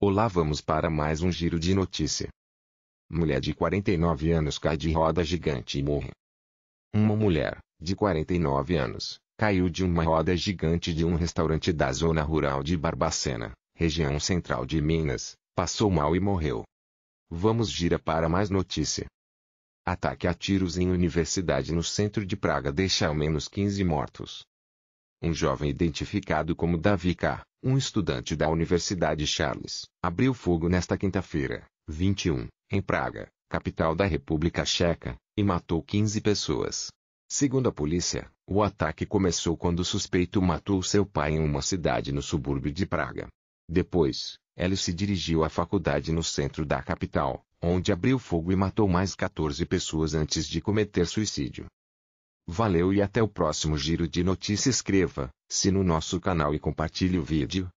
Olá, vamos para mais um giro de notícia. Mulher de 49 anos cai de roda gigante e morre. Uma mulher, de 49 anos, caiu de uma roda gigante de um restaurante da zona rural de Barbacena, região central de Minas, passou mal e morreu. Vamos gira para mais notícia. Ataque a tiros em universidade no centro de Praga deixa ao menos 15 mortos um jovem identificado como Davi K., um estudante da Universidade Charles, abriu fogo nesta quinta-feira, 21, em Praga, capital da República Checa, e matou 15 pessoas. Segundo a polícia, o ataque começou quando o suspeito matou seu pai em uma cidade no subúrbio de Praga. Depois, ele se dirigiu à faculdade no centro da capital, onde abriu fogo e matou mais 14 pessoas antes de cometer suicídio. Valeu e até o próximo giro de notícias. Inscreva-se no nosso canal e compartilhe o vídeo.